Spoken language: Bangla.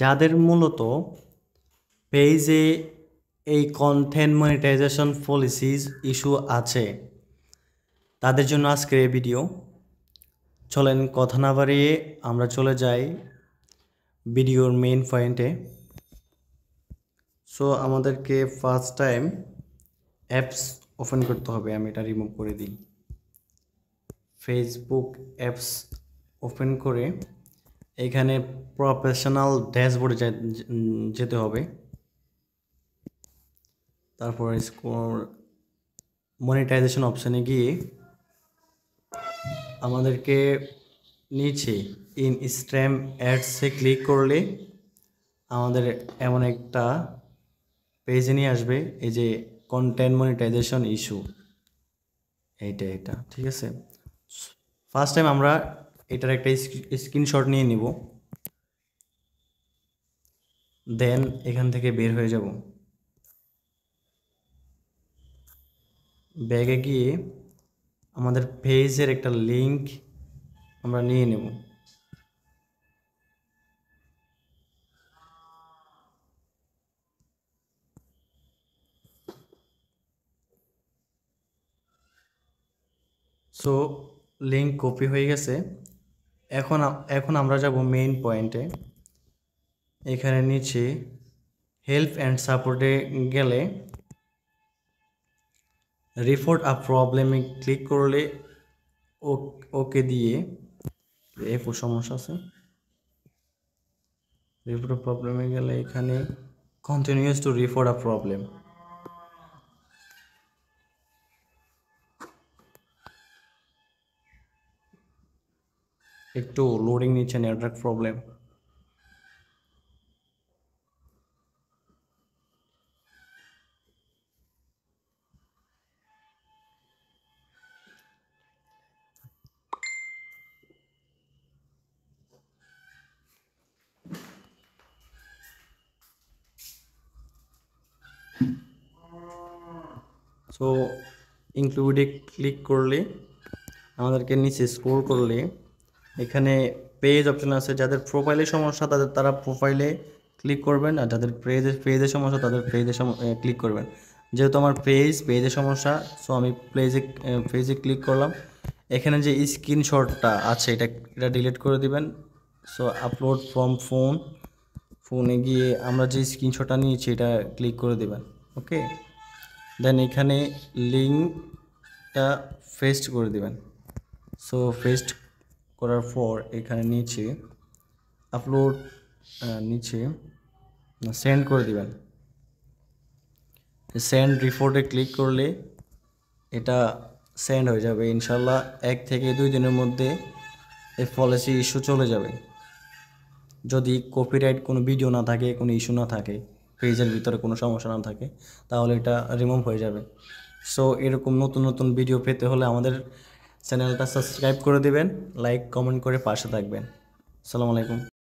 যাদের মূলত পেজে এই কন্টেন্ট মনিটাইজেশন পলিসিস ইস্যু আছে তাদের জন্য আজকের এই ভিডিও চলেন কথা না বাড়িয়ে আমরা চলে যাই ভিডিওর মেইন পয়েন্টে সো আমাদেরকে ফার্স্ট টাইম অ্যাপস ওপেন করতে হবে আমি এটা রিমুভ করে দিই ফেসবুক অ্যাপস ওপেন করে এখানে প্রফেশনাল ড্যাশবোর্ডে যেতে হবে তারপর স্কোর মনিটাইজেশন অপশানে গিয়ে আমাদেরকে নিচে ইন স্ট্যাম অ্যাডসে ক্লিক করলে আমাদের এমন একটা পেজ নিয়ে আসবে এই যে কন্টেন্ট মনিটাইজেশন ইস্যু এইটা এটা ঠিক আছে ফার্স্ট টাইম আমরা এটার একটা স্ক্রিনশট নিয়ে নিব দেন এখান থেকে বের হয়ে যাব ব্যাগে গিয়ে আমাদের পেজের একটা লিংক আমরা নিয়ে নেব সো লিঙ্ক কপি হয়ে গেছে এখন এখন আমরা যাব মেইন পয়েন্টে এখানে নিচে হেল্প অ্যান্ড সাপোর্টে গেলে রিপোর্ট আ প্রবলেমে ক্লিক করলে ওকে দিয়ে একটু সমস্যা আছে রিপোর্ট প্রবলেমে গেলে এখানে continues to report a problem একটু লোডিং নিচে নেটওয়ার্ক প্রবলেম সো ইনক্লুড এ ক্লিক করলে আমাদেরকে নিচে স্ক্রল করলে এখানে পেজ অপশন আছে যাদের প্রোফাইলে সমস্যা তাদের তারা প্রোফাইলে ক্লিক করবেন আর যাদের পেজে পেজে সমস্যা তাদের পেজে ক্লিক করবেন যেহেতু আমার পেজ পেজে সমস্যা সো আমি পেজে পেজে ক্লিক করলাম এখানে যে স্ক্রিনশটটা আছে এটা এটা ডিলিট করে দিবেন সো আপলোড ফ্রম ফোন ফোনে গিয়ে আমরা যে স্ক্রিনশটটা নিয়েছি এটা ক্লিক করে দেবেন ওকে দেন এখানে লিঙ্কটা ফেস্ট করে দেবেন সো ফেস্ট করার পর এখানে নিচে আপলোড নিচে সেন্ড করে দিবেন সেন্ড রিপোর্টে ক্লিক করলে এটা সেন্ড হয়ে যাবে ইনশাল্লাহ এক থেকে দুই দিনের মধ্যে এই পলিসি ইস্যু চলে যাবে যদি কপিরাইট কোনো ভিডিও না থাকে কোনো ইস্যু না থাকে পেজের ভিতরে কোনো সমস্যা না থাকে তাহলে এটা রিমুভ হয়ে যাবে সো এরকম নতুন নতুন ভিডিও পেতে হলে আমাদের চ্যানেলটা সাবস্ক্রাইব করে দেবেন লাইক কমেন্ট করে পাশে থাকবেন আসসালামু আলাইকুম